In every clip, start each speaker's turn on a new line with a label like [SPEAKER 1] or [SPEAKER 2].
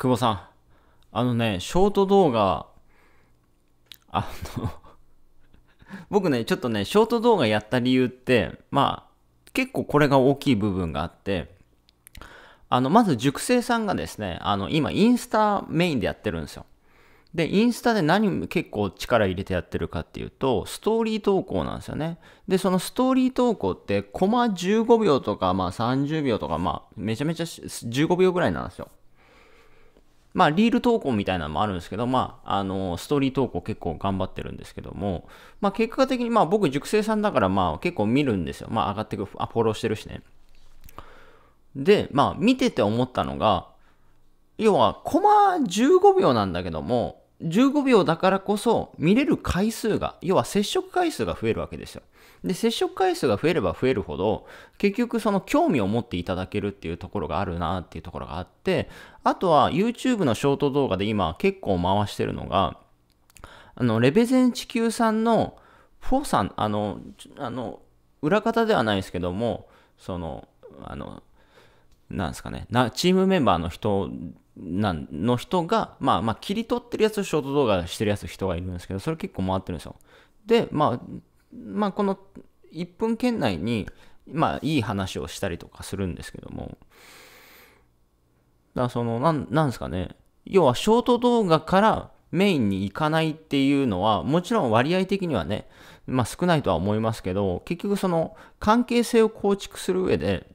[SPEAKER 1] 久保さん。あのね、ショート動画、あの僕ね、ちょっとね、ショート動画やった理由って、まあ、結構これが大きい部分があって、あの、まず熟成さんがですね、あの、今インスタメインでやってるんですよ。で、インスタで何結構力入れてやってるかっていうと、ストーリー投稿なんですよね。で、そのストーリー投稿って、コマ15秒とか、まあ30秒とか、まあめちゃめちゃ15秒ぐらいなんですよ。まあ、リール投稿みたいなのもあるんですけど、まあ、あの、ストーリー投稿結構頑張ってるんですけども、まあ、結果的に、まあ、僕、熟成さんだから、まあ、結構見るんですよ。まあ、上がってくる、あ、フォローしてるしね。で、まあ、見てて思ったのが、要は、コマ15秒なんだけども、15秒だからこそ見れる回数が、要は接触回数が増えるわけですよ。で、接触回数が増えれば増えるほど、結局その興味を持っていただけるっていうところがあるなっていうところがあって、あとは YouTube のショート動画で今結構回してるのが、あの、レベゼン地球さんのフォーさん、あの、あの、裏方ではないですけども、その、あの、なんですかね、なチームメンバーの人なんの人が、まあまあ、切り取ってるやつショート動画してるやつ人がいるんですけど、それ結構回ってるんですよ。で、まあ、まあ、この1分圏内に、まあ、いい話をしたりとかするんですけども、だからその、なん、なんですかね、要はショート動画からメインに行かないっていうのは、もちろん割合的にはね、まあ少ないとは思いますけど、結局その関係性を構築する上で、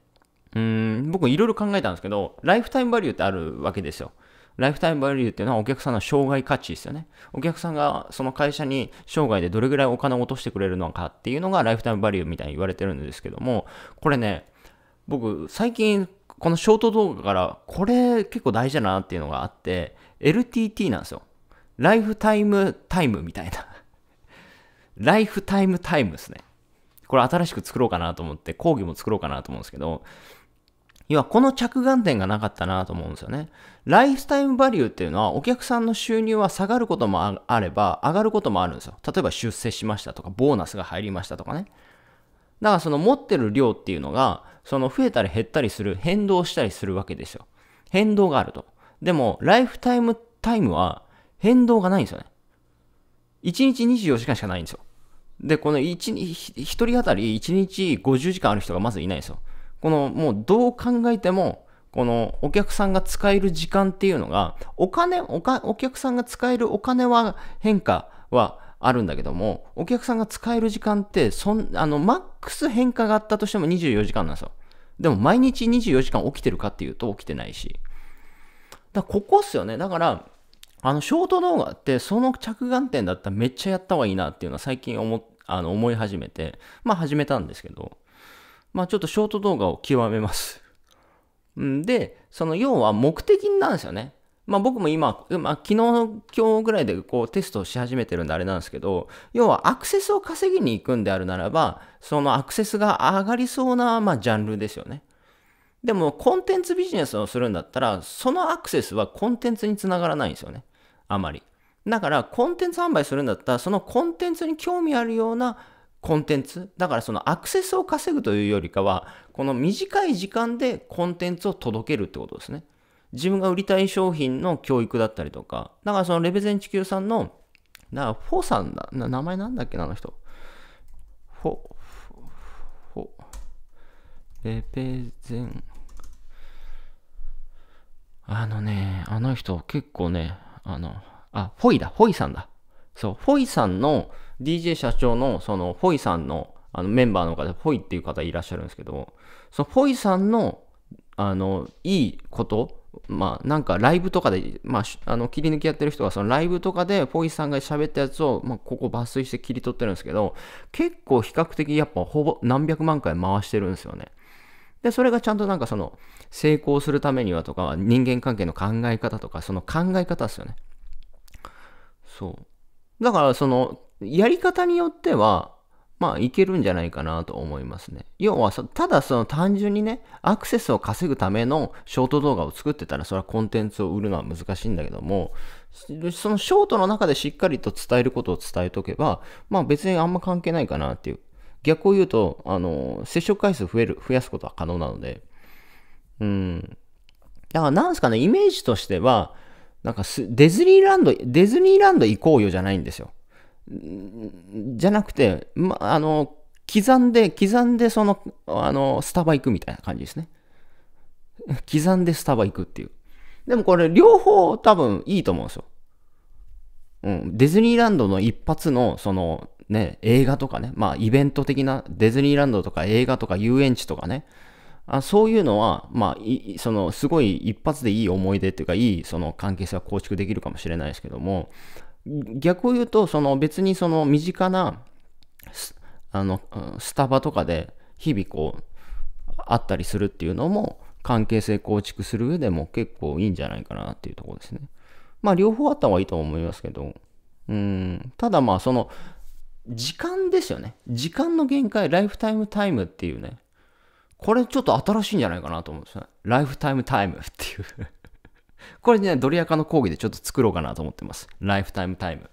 [SPEAKER 1] うーん、僕いろいろ考えたんですけど、ライフタイムバリューってあるわけですよ。ライフタイムバリューっていうのはお客さんの生涯価値ですよね。お客さんがその会社に生涯でどれぐらいお金を落としてくれるのかっていうのがライフタイムバリューみたいに言われてるんですけども、これね、僕最近このショート動画からこれ結構大事だなっていうのがあって、LTT なんですよ。ライフタイムタイムみたいなライフタイムタイムですね。これ新しく作ろうかなと思って、講義も作ろうかなと思うんですけど、要はこの着眼点がなかったなと思うんですよね。ライフタイムバリューっていうのはお客さんの収入は下がることもあれば上がることもあるんですよ。例えば出世しましたとかボーナスが入りましたとかね。だからその持ってる量っていうのがその増えたり減ったりする変動したりするわけですよ。変動があると。でもライフタイムタイムは変動がないんですよね。1日24時間しかないんですよ。で、この1、1人当たり1日50時間ある人がまずいないんですよ。このもうどう考えても、このお客さんが使える時間っていうのが、お金、おかお客さんが使えるお金は変化はあるんだけども、お客さんが使える時間ってそん、あの、マックス変化があったとしても24時間なんですよ。でも毎日24時間起きてるかっていうと起きてないし。だここっすよね。だから、あの、ショート動画ってその着眼点だったらめっちゃやった方がいいなっていうのは最近思、あの思い始めて、まあ始めたんですけど、まあちょっとショート動画を極めます。んで、その要は目的なんですよね。まあ僕も今、まあ、昨日、今日ぐらいでこうテストをし始めてるんであれなんですけど、要はアクセスを稼ぎに行くんであるならば、そのアクセスが上がりそうな、まあ、ジャンルですよね。でもコンテンツビジネスをするんだったら、そのアクセスはコンテンツにつながらないんですよね。あまり。だからコンテンツ販売するんだったら、そのコンテンツに興味あるようなコンテンツだからそのアクセスを稼ぐというよりかはこの短い時間でコンテンツを届けるってことですね自分が売りたい商品の教育だったりとかだからそのレベゼン地球さんのだからフォーさんだ名前なんだっけなあの人フォフォレベゼンあのねあの人結構ねあのあフォイだフォイさんだそう、フォイさんの、DJ 社長の、その、フォイさんの、あの、メンバーの方、フォイっていう方いらっしゃるんですけど、その、フォイさんの、あの、いいこと、まあ、なんかライブとかで、まあ、あの切り抜きやってる人がそのライブとかでフォイさんが喋ったやつを、まあ、ここ抜粋して切り取ってるんですけど結構比較的やっぱほぼ何百万回回してるんですよね。でそれがちゃんとなんかその成功するためにはとか人間関係の考え方とかその考え方ですよね。そうだからその、やり方によっては、まあいけるんじゃないかなと思いますね。要は、ただその単純にね、アクセスを稼ぐためのショート動画を作ってたら、それはコンテンツを売るのは難しいんだけども、そのショートの中でしっかりと伝えることを伝えとけば、まあ別にあんま関係ないかなっていう。逆を言うと、あの、接触回数増える、増やすことは可能なので、うん。だからなんすかね、イメージとしては、なんかディズニーランド、ディズニーランド行こうよじゃないんですよ。じゃなくて、ま、あの、刻んで、刻んでその、あの、スタバ行くみたいな感じですね。刻んでスタバ行くっていう。でもこれ両方多分いいと思うんですよ。うん。ディズニーランドの一発の、その、ね、映画とかね、まあイベント的なディズニーランドとか映画とか遊園地とかね、あそういうのは、まあ、いそのすごい一発でいい思い出というかいいその関係性は構築できるかもしれないですけども逆を言うとその別にその身近なあのスタバとかで日々こうあったりするっていうのも関係性構築する上でも結構いいんじゃないかなっていうところですね。まあ両方あった方がいいと思いますけどうんただまあその時間ですよね時間の限界ライフタイムタイムっていうねこれちょっと新しいんじゃないかなと思うんですよね。ライフタイムタイムっていう これね、ドリアカの講義でちょっと作ろうかなと思ってます。ライフタイムタイム。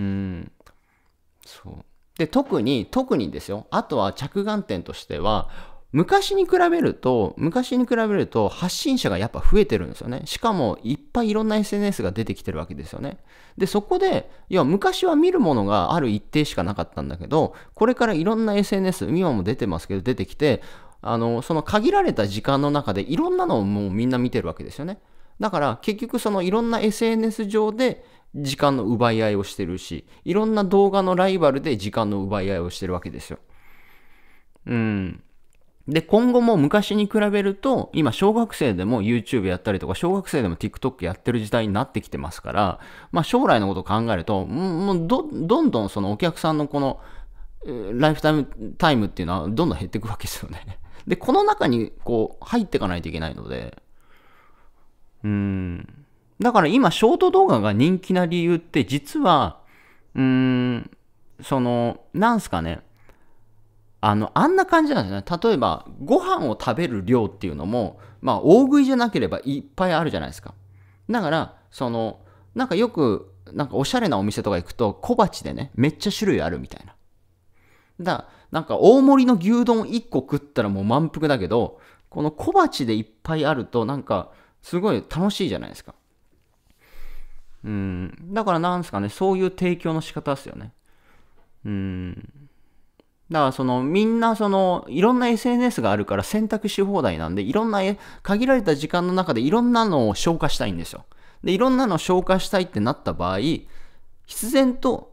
[SPEAKER 1] うん。そう。で、特に、特にですよ。あとは着眼点としては、昔に比べると、昔に比べると発信者がやっぱ増えてるんですよね。しかもいっぱいいろんな SNS が出てきてるわけですよね。で、そこで、いや、昔は見るものがある一定しかなかったんだけど、これからいろんな SNS、今も出てますけど出てきて、あの、その限られた時間の中でいろんなのをもうみんな見てるわけですよね。だから結局そのいろんな SNS 上で時間の奪い合いをしてるし、いろんな動画のライバルで時間の奪い合いをしてるわけですよ。うん。で、今後も昔に比べると、今小学生でも YouTube やったりとか、小学生でも TikTok やってる時代になってきてますから、まあ将来のことを考えると、もうど、どんどんそのお客さんのこの、ライフタイム、タイムっていうのはどんどん減っていくわけですよねで、この中にこう入っていかないといけないので、うん。だから今、ショート動画が人気な理由って実は、うーん、その、なんすかね。あの、あんな感じなんですね。例えば、ご飯を食べる量っていうのも、まあ、大食いじゃなければいっぱいあるじゃないですか。だから、その、なんかよく、なんかおしゃれなお店とか行くと、小鉢でね、めっちゃ種類あるみたいな。だから、なんか大盛りの牛丼1個食ったらもう満腹だけど、この小鉢でいっぱいあるとなんかすごい楽しいじゃないですか。うん。だからなんですかね、そういう提供の仕方ですよね。うん。だからそのみんなそのいろんな SNS があるから選択し放題なんでいろんな限られた時間の中でいろんなのを消化したいんですよ。で、いろんなのを消化したいってなった場合、必然と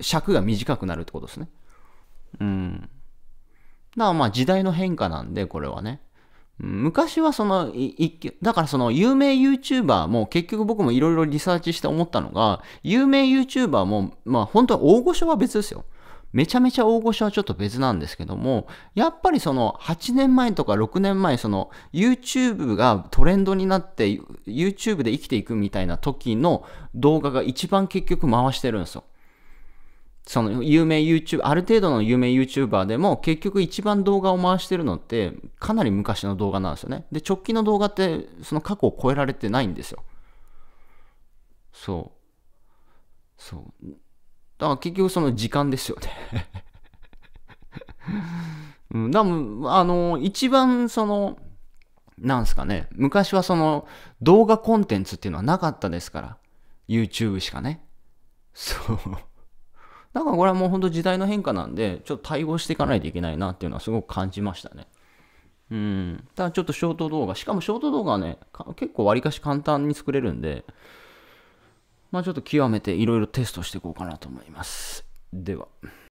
[SPEAKER 1] 尺が短くなるってことですね。うん。だからまあ時代の変化なんで、これはね。昔はその、い、い、だからその有名 YouTuber も結局僕もいろいろリサーチして思ったのが、有名 YouTuber も、まあ本当は大御所は別ですよ。めちゃめちゃ大御所はちょっと別なんですけども、やっぱりその8年前とか6年前、その YouTube がトレンドになって YouTube で生きていくみたいな時の動画が一番結局回してるんですよ。その有名 YouTube、ある程度の有名 YouTuber でも結局一番動画を回してるのってかなり昔の動画なんですよね。で、直近の動画ってその過去を超えられてないんですよ。そう。そう。だから結局その時間ですよね うん、だあの、一番その、なんすかね、昔はその動画コンテンツっていうのはなかったですから。YouTube しかね。そう。だからこれはもう本当時代の変化なんで、ちょっと対応していかないといけないなっていうのはすごく感じましたね。うん。ただちょっとショート動画、しかもショート動画はね、結構わりかし簡単に作れるんで、まあちょっと極めていろいろテストしていこうかなと思います。では。